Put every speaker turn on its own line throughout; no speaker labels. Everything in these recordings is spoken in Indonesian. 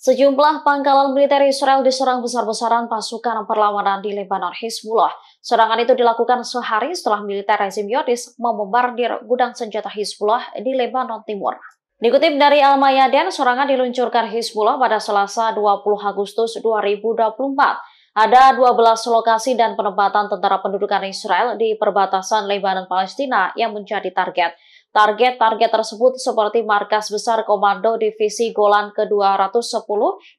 Sejumlah pangkalan militer Israel diserang besar-besaran pasukan perlawanan di Lebanon Hizbullah. Serangan itu dilakukan sehari setelah militer rezim Yordis membombardir gudang senjata Hizbullah di Lebanon Timur. Dikutip dari Al Mayaden, serangan diluncurkan Hizbullah pada Selasa 20 Agustus 2024. Ada 12 lokasi dan penempatan tentara pendudukan Israel di perbatasan Lebanon Palestina yang menjadi target. Target-target tersebut seperti markas besar Komando Divisi Golan ke-210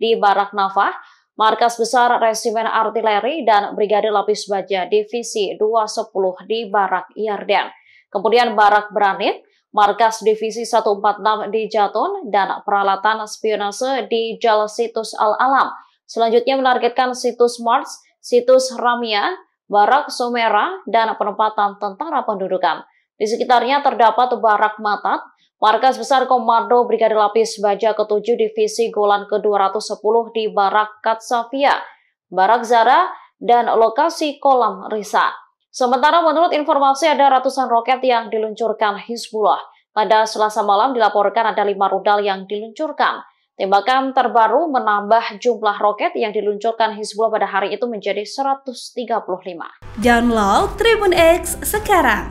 di Barak Nafah, Markas Besar Resimen Artileri dan Brigade Lapis Baja Divisi 210 di Barak Yarden. Kemudian Barak Beranit, Markas Divisi 146 di Jatun, dan peralatan spionase di Jal Situs Al-Alam. Selanjutnya menargetkan situs Mars, situs Ramia, Barak Sumera, dan penempatan tentara pendudukan. Di sekitarnya terdapat barak Matat, markas besar Komando Brigade Lapis Baja ke-7 Divisi Golan ke-210 di Barak Katsafia, Barak Zara, dan lokasi kolam Risa. Sementara menurut informasi ada ratusan roket yang diluncurkan Hizbullah. Pada selasa malam dilaporkan ada lima rudal yang diluncurkan. Tembakan terbaru menambah jumlah roket yang diluncurkan Hizbullah pada hari itu menjadi 135.
Download Tribun X sekarang